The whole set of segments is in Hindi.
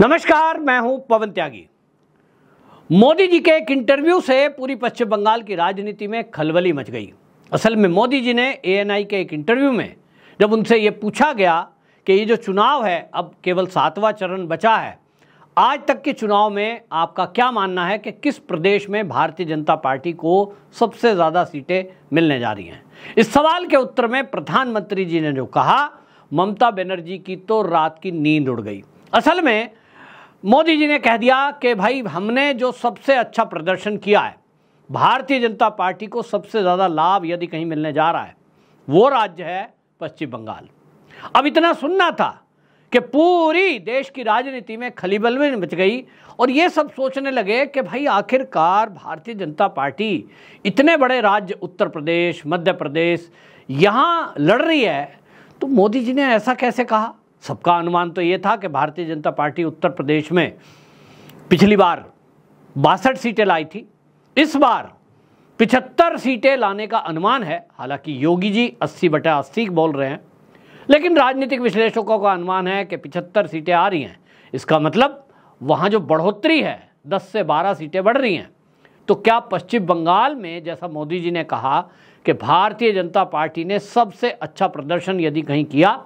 नमस्कार मैं हूं पवन त्यागी मोदी जी के एक इंटरव्यू से पूरी पश्चिम बंगाल की राजनीति में खलबली मच गई असल में मोदी जी ने एएनआई के एक इंटरव्यू में जब उनसे ये पूछा गया कि ये जो चुनाव है अब केवल सातवां चरण बचा है आज तक के चुनाव में आपका क्या मानना है कि किस प्रदेश में भारतीय जनता पार्टी को सबसे ज़्यादा सीटें मिलने जा रही हैं इस सवाल के उत्तर में प्रधानमंत्री जी ने जो कहा ममता बनर्जी की तो रात की नींद उड़ गई असल में मोदी जी ने कह दिया कि भाई हमने जो सबसे अच्छा प्रदर्शन किया है भारतीय जनता पार्टी को सबसे ज़्यादा लाभ यदि कहीं मिलने जा रहा है वो राज्य है पश्चिम बंगाल अब इतना सुनना था कि पूरी देश की राजनीति में खलीबल में बच गई और ये सब सोचने लगे कि भाई आखिरकार भारतीय जनता पार्टी इतने बड़े राज्य उत्तर प्रदेश मध्य प्रदेश यहाँ लड़ रही है तो मोदी जी ने ऐसा कैसे कहा सबका अनुमान तो ये था कि भारतीय जनता पार्टी उत्तर प्रदेश में पिछली बार बासठ सीटें लाई थी इस बार पिछहत्तर सीटें लाने का अनुमान है हालांकि योगी जी अस्सी बटा अस्सी बोल रहे हैं लेकिन राजनीतिक विश्लेषकों का अनुमान है कि पिछहत्तर सीटें आ रही हैं इसका मतलब वहाँ जो बढ़ोतरी है दस से बारह सीटें बढ़ रही हैं तो क्या पश्चिम बंगाल में जैसा मोदी जी ने कहा कि भारतीय जनता पार्टी ने सबसे अच्छा प्रदर्शन यदि कहीं किया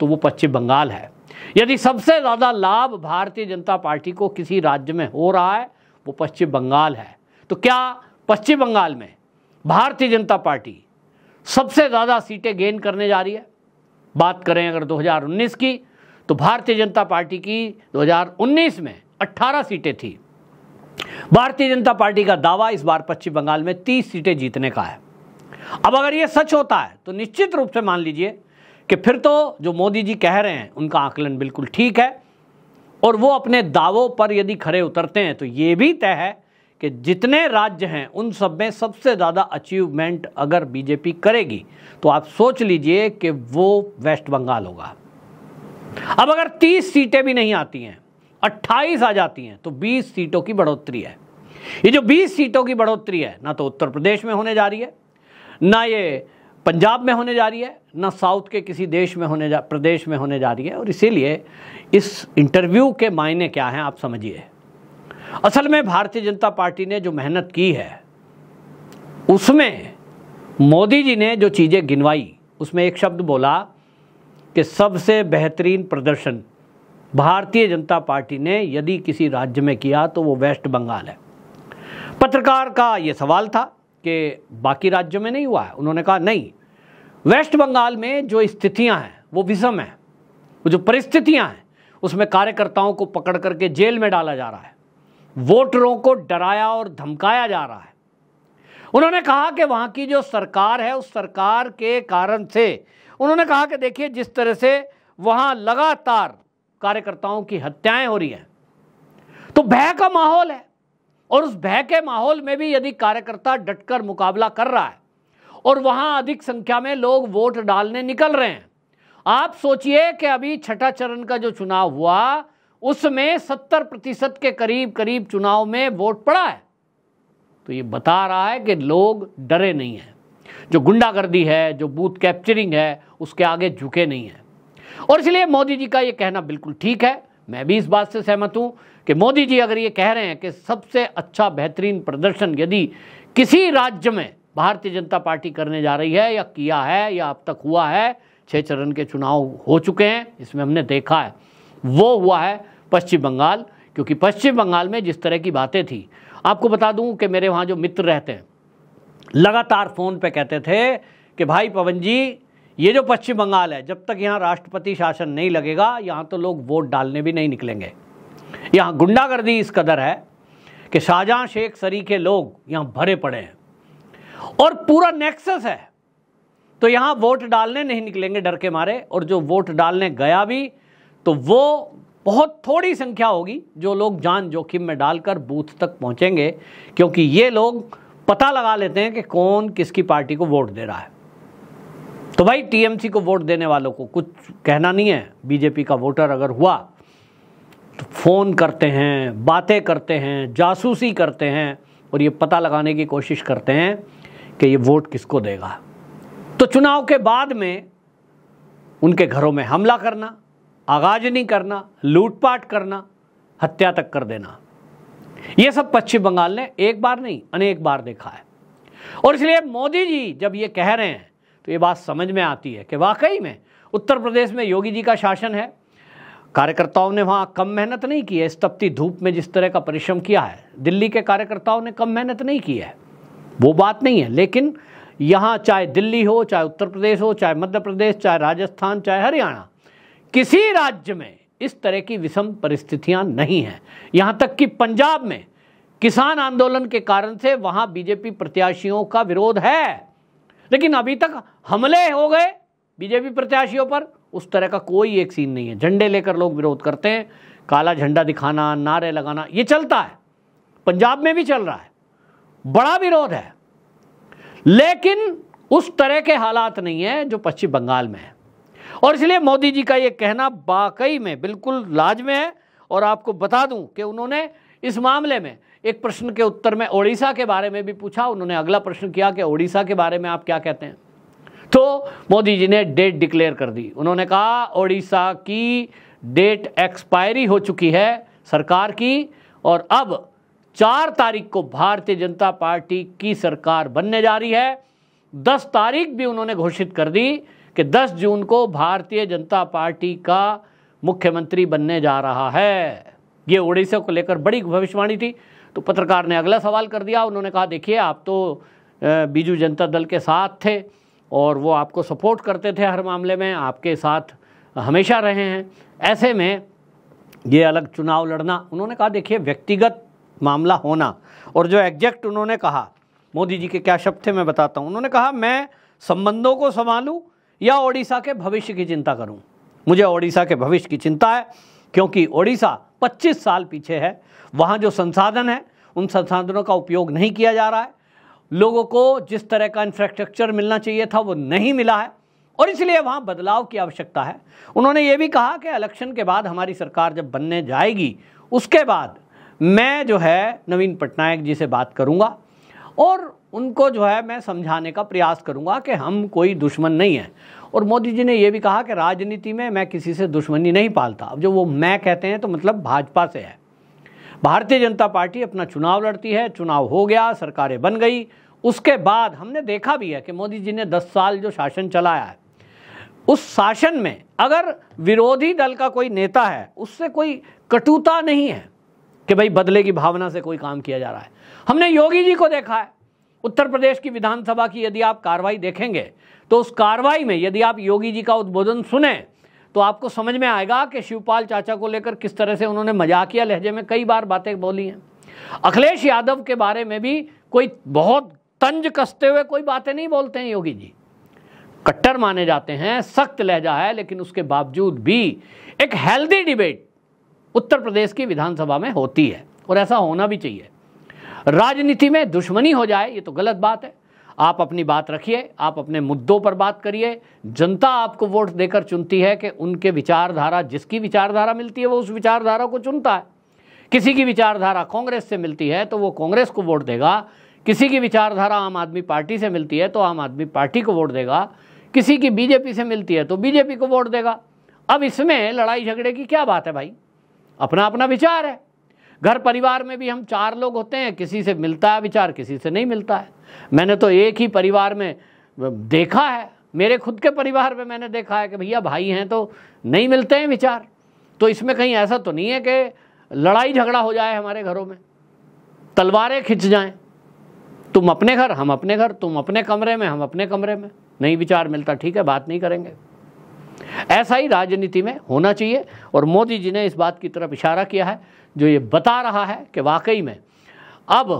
तो वो पश्चिम बंगाल है यदि सबसे ज़्यादा लाभ भारतीय जनता पार्टी को किसी राज्य में हो रहा है वो पश्चिम बंगाल है तो क्या पश्चिम बंगाल में भारतीय जनता पार्टी सबसे ज़्यादा सीटें गेन करने जा रही है बात करें अगर 2019 की तो भारतीय जनता पार्टी की 2019 में 18 सीटें थी भारतीय जनता पार्टी का दावा इस बार पश्चिम बंगाल में 30 सीटें जीतने का है अब अगर यह सच होता है तो निश्चित रूप से मान लीजिए कि फिर तो जो मोदी जी कह रहे हैं उनका आकलन बिल्कुल ठीक है और वो अपने दावों पर यदि खड़े उतरते हैं तो ये भी तय है कि जितने राज्य हैं उन सब में सबसे ज़्यादा अचीवमेंट अगर बीजेपी करेगी तो आप सोच लीजिए कि वो वेस्ट बंगाल होगा अब अगर 30 सीटें भी नहीं आती हैं 28 आ जाती हैं तो 20 सीटों की बढ़ोतरी है ये जो 20 सीटों की बढ़ोतरी है ना तो उत्तर प्रदेश में होने जा रही है ना ये पंजाब में होने जा रही है ना साउथ के किसी देश में होने जा प्रदेश में होने जा रही है और इसीलिए इस इंटरव्यू के मायने क्या हैं आप समझिए असल में भारतीय जनता पार्टी ने जो मेहनत की है उसमें मोदी जी ने जो चीज़ें गिनवाई उसमें एक शब्द बोला कि सबसे बेहतरीन प्रदर्शन भारतीय जनता पार्टी ने यदि किसी राज्य में किया तो वो वेस्ट बंगाल है पत्रकार का ये सवाल था कि बाकी राज्यों में नहीं हुआ है उन्होंने कहा नहीं वेस्ट बंगाल में जो स्थितियां हैं वो विषम है वो जो परिस्थितियां हैं उसमें कार्यकर्ताओं को पकड़ करके जेल में डाला जा रहा है वोटरों को डराया और धमकाया जा रहा है उन्होंने कहा कि वहां की जो सरकार है उस सरकार के कारण से उन्होंने कहा कि देखिए जिस तरह से वहां लगातार कार्यकर्ताओं की हत्याएं हो रही हैं तो भय का माहौल है और उस भय के माहौल में भी यदि कार्यकर्ता डटकर मुकाबला कर रहा है और वहां अधिक संख्या में लोग वोट डालने निकल रहे हैं आप सोचिए कि अभी छठा चरण का जो चुनाव हुआ उसमें सत्तर प्रतिशत के करीब करीब चुनाव में वोट पड़ा है तो ये बता रहा है कि लोग डरे नहीं हैं जो गुंडागर्दी है जो बूथ कैप्चरिंग है उसके आगे झुके नहीं हैं और इसलिए मोदी जी का ये कहना बिल्कुल ठीक है मैं भी इस बात से सहमत हूँ कि मोदी जी अगर ये कह रहे हैं कि सबसे अच्छा बेहतरीन प्रदर्शन यदि किसी राज्य में भारतीय जनता पार्टी करने जा रही है या किया है या अब तक हुआ है छः चरण के चुनाव हो चुके हैं इसमें हमने देखा है वो हुआ है पश्चिम बंगाल क्योंकि पश्चिम बंगाल में जिस तरह की बातें थी आपको बता दूं कि मेरे वहाँ जो मित्र रहते हैं लगातार फ़ोन पे कहते थे कि भाई पवन जी ये जो पश्चिम बंगाल है जब तक यहाँ राष्ट्रपति शासन नहीं लगेगा यहाँ तो लोग वोट डालने भी नहीं निकलेंगे यहाँ गुंडागर्दी इस कदर है कि शाहजहां शेख सरी के लोग यहाँ भरे पड़े हैं और पूरा नेक्सस है तो यहाँ वोट डालने नहीं निकलेंगे डर के मारे और जो वोट डालने गया भी तो वो बहुत थोड़ी संख्या होगी जो लोग जान जोखिम में डालकर बूथ तक पहुँचेंगे क्योंकि ये लोग पता लगा लेते हैं कि कौन किसकी पार्टी को वोट दे रहा है तो भाई टीएमसी को वोट देने वालों को कुछ कहना नहीं है बीजेपी का वोटर अगर हुआ फ़ोन करते हैं बातें करते हैं जासूसी करते हैं और ये पता लगाने की कोशिश करते हैं कि ये वोट किसको देगा तो चुनाव के बाद में उनके घरों में हमला करना आगाजनी करना लूटपाट करना हत्या तक कर देना ये सब पश्चिम बंगाल ने एक बार नहीं अनेक बार देखा है और इसलिए मोदी जी जब ये कह रहे हैं तो ये बात समझ में आती है कि वाकई में उत्तर प्रदेश में योगी जी का शासन है कार्यकर्ताओं ने वहाँ कम मेहनत नहीं की है इस तपती धूप में जिस तरह का परिश्रम किया है दिल्ली के कार्यकर्ताओं ने कम मेहनत नहीं की है वो बात नहीं है लेकिन यहाँ चाहे दिल्ली हो चाहे उत्तर प्रदेश हो चाहे मध्य प्रदेश चाहे राजस्थान चाहे हरियाणा किसी राज्य में इस तरह की विषम परिस्थितियाँ नहीं हैं यहाँ तक कि पंजाब में किसान आंदोलन के कारण से वहाँ बीजेपी प्रत्याशियों का विरोध है लेकिन अभी तक हमले हो गए बीजेपी प्रत्याशियों पर उस तरह का कोई एक सीन नहीं है झंडे लेकर लोग विरोध करते हैं काला झंडा दिखाना नारे लगाना ये चलता है पंजाब में भी चल रहा है बड़ा विरोध है लेकिन उस तरह के हालात नहीं है जो पश्चिम बंगाल में है और इसलिए मोदी जी का ये कहना वाकई में बिल्कुल लाज में है और आपको बता दूं कि उन्होंने इस मामले में एक प्रश्न के उत्तर में ओडिशा के बारे में भी पूछा उन्होंने अगला प्रश्न किया कि ओडिशा के बारे में आप क्या कहते हैं तो मोदी जी ने डेट डिक्लेयर कर दी उन्होंने कहा ओडिशा की डेट एक्सपायरी हो चुकी है सरकार की और अब चार तारीख को भारतीय जनता पार्टी की सरकार बनने जा रही है दस तारीख भी उन्होंने घोषित कर दी कि दस जून को भारतीय जनता पार्टी का मुख्यमंत्री बनने जा रहा है ये ओडिशा को लेकर बड़ी भविष्यवाणी थी तो पत्रकार ने अगला सवाल कर दिया उन्होंने कहा देखिए आप तो बीजू जनता दल के साथ थे और वो आपको सपोर्ट करते थे हर मामले में आपके साथ हमेशा रहे हैं ऐसे में ये अलग चुनाव लड़ना उन्होंने कहा देखिए व्यक्तिगत मामला होना और जो एग्जैक्ट उन्होंने कहा मोदी जी के क्या शब्द थे मैं बताता हूँ उन्होंने कहा मैं संबंधों को संभालूँ या ओडिशा के भविष्य की चिंता करूँ मुझे ओडिशा के भविष्य की चिंता है क्योंकि ओडिशा 25 साल पीछे है वहाँ जो संसाधन है उन संसाधनों का उपयोग नहीं किया जा रहा है लोगों को जिस तरह का इंफ्रास्ट्रक्चर मिलना चाहिए था वो नहीं मिला है और इसलिए वहाँ बदलाव की आवश्यकता है उन्होंने ये भी कहा कि इलेक्शन के बाद हमारी सरकार जब बनने जाएगी उसके बाद मैं जो है नवीन पटनायक जी से बात करूँगा और उनको जो है मैं समझाने का प्रयास करूँगा कि हम कोई दुश्मन नहीं है और मोदी जी ने यह भी कहा कि राजनीति में मैं किसी से दुश्मनी नहीं पालता अब जो वो मैं कहते हैं तो मतलब भाजपा से है भारतीय जनता पार्टी अपना चुनाव लड़ती है चुनाव हो गया सरकारें बन गई उसके बाद हमने देखा भी है कि मोदी जी ने 10 साल जो शासन चलाया है उस शासन में अगर विरोधी दल का कोई नेता है उससे कोई कटुता नहीं है कि भाई बदले की भावना से कोई काम किया जा रहा है हमने योगी जी को देखा है उत्तर प्रदेश की विधानसभा की यदि आप कार्रवाई देखेंगे तो उस कार्रवाई में यदि आप योगी जी का उद्बोधन सुने तो आपको समझ में आएगा कि शिवपाल चाचा को लेकर किस तरह से उन्होंने मजाकिया लहजे में कई बार बातें बोली हैं अखिलेश यादव के बारे में भी कोई बहुत तंज कसते हुए कोई बातें नहीं बोलते हैं योगी जी कट्टर माने जाते हैं सख्त लहजा है लेकिन उसके बावजूद भी एक हेल्दी डिबेट उत्तर प्रदेश की विधानसभा में होती है और ऐसा होना भी चाहिए राजनीति में दुश्मनी हो जाए ये तो गलत बात है आप अपनी बात रखिए आप अपने मुद्दों पर बात करिए जनता आपको वोट देकर चुनती है कि उनके विचारधारा जिसकी विचारधारा मिलती है वो उस विचारधारा को चुनता है किसी की विचारधारा कांग्रेस से मिलती है तो वो कांग्रेस को वोट देगा किसी की विचारधारा आम आदमी पार्टी से मिलती है तो आम आदमी पार्टी को वोट देगा किसी की बीजेपी से मिलती है तो बीजेपी को वोट देगा अब इसमें लड़ाई झगड़े की क्या बात है भाई अपना अपना विचार है घर परिवार में भी हम चार लोग होते हैं किसी से मिलता है विचार किसी से नहीं मिलता है मैंने तो एक ही परिवार में देखा है मेरे खुद के परिवार में मैंने देखा है कि भैया भाई हैं तो नहीं मिलते हैं विचार तो इसमें कहीं ऐसा तो नहीं है कि लड़ाई झगड़ा हो जाए हमारे घरों में तलवारें खिंच जाएं तुम अपने घर हम अपने घर तुम अपने कमरे में हम अपने कमरे में नहीं विचार मिलता ठीक है बात नहीं करेंगे ऐसा ही राजनीति में होना चाहिए और मोदी जी ने इस बात की तरफ इशारा किया है जो ये बता रहा है कि वाकई में अब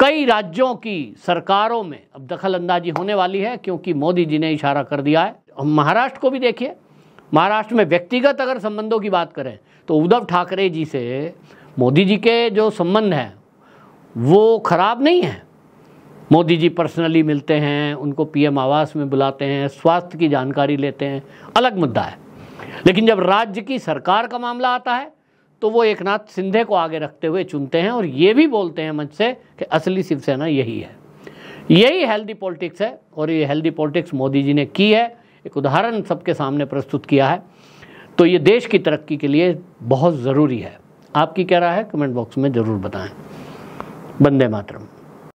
कई राज्यों की सरकारों में अब दखल अंदाजी होने वाली है क्योंकि मोदी जी ने इशारा कर दिया है महाराष्ट्र को भी देखिए महाराष्ट्र में व्यक्तिगत अगर संबंधों की बात करें तो उद्धव ठाकरे जी से मोदी जी के जो संबंध हैं वो खराब नहीं है मोदी जी पर्सनली मिलते हैं उनको पीएम आवास में बुलाते हैं स्वास्थ्य की जानकारी लेते हैं अलग मुद्दा है लेकिन जब राज्य की सरकार का मामला आता है तो वो एक नाथ सिंधे को आगे रखते हुए चुनते हैं और ये भी बोलते हैं मंच से कि असली शिवसेना यही है यही हेल्दी पॉलिटिक्स है और ये हेल्दी पॉलिटिक्स मोदी जी ने की है एक उदाहरण सबके सामने प्रस्तुत किया है तो ये देश की तरक्की के लिए बहुत ज़रूरी है आपकी क्या राय है कमेंट बॉक्स में ज़रूर बताएं बंदे मातरम